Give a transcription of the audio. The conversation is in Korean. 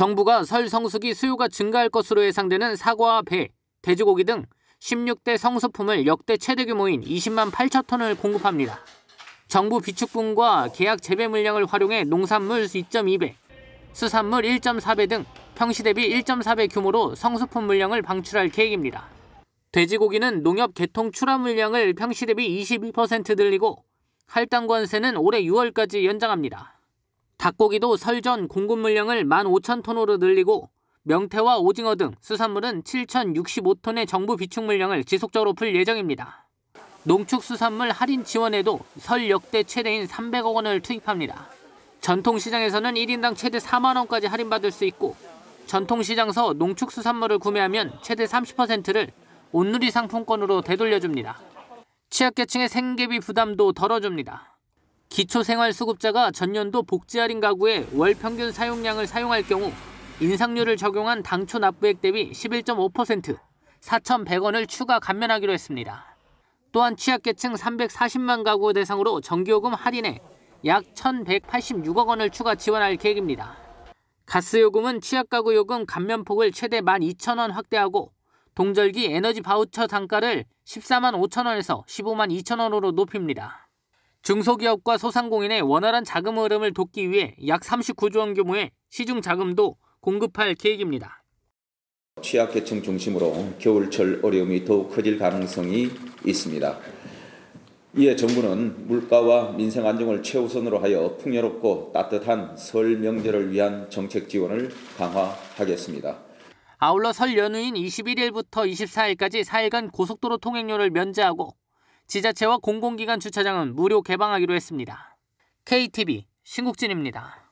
정부가 설 성수기 수요가 증가할 것으로 예상되는 사과와 배, 돼지고기 등 16대 성수품을 역대 최대 규모인 20만 8천 톤을 공급합니다. 정부 비축분과 계약 재배 물량을 활용해 농산물 2.2배, 수산물 1.4배 등 평시 대비 1.4배 규모로 성수품 물량을 방출할 계획입니다. 돼지고기는 농협 개통 출하 물량을 평시 대비 22% 늘리고 할당 관세는 올해 6월까지 연장합니다. 닭고기도 설 전 공급 물량을 15,000톤으로 늘리고 명태와 오징어 등 수산물은 7,065톤의 정부 비축 물량을 지속적으로 풀 예정입니다. 농축수산물 할인 지원에도 설 역대 최대인 300억 원을 투입합니다. 전통시장에서는 1인당 최대 4만 원까지 할인받을 수 있고 전통시장서 농축수산물을 구매하면 최대 30%를 온누리 상품권으로 되돌려줍니다. 취약계층의 생계비 부담도 덜어줍니다. 기초생활수급자가 전년도 복지할인 가구의 월 평균 사용량을 사용할 경우 인상률을 적용한 당초 납부액 대비 11.5%, 4,100원을 추가 감면하기로 했습니다. 또한 취약계층 340만 가구 대상으로 전기요금 할인에 약 1,186억 원을 추가 지원할 계획입니다. 가스요금은 취약가구 요금 감면폭을 최대 12,000원 확대하고 동절기 에너지 바우처 단가를 14만 5천 원에서 15만 2천 원으로 높입니다. 중소기업과 소상공인의 원활한 자금 흐름을 돕기 위해 약 39조 원 규모의 시중 자금도 공급할 계획입니다. 취약계층 중심으로 겨울철 어려움이 더욱 커질 가능성이 있습니다. 이에 정부는 물가와 민생 안정을 최우선으로 하여 풍요롭고 따뜻한 설 명절을 위한 정책 지원을 강화하겠습니다. 아울러 설 연휴인 21일부터 24일까지 4일간 고속도로 통행료를 면제하고 지자체와 공공기관 주차장은 무료 개방하기로 했습니다. KTV 신국진입니다.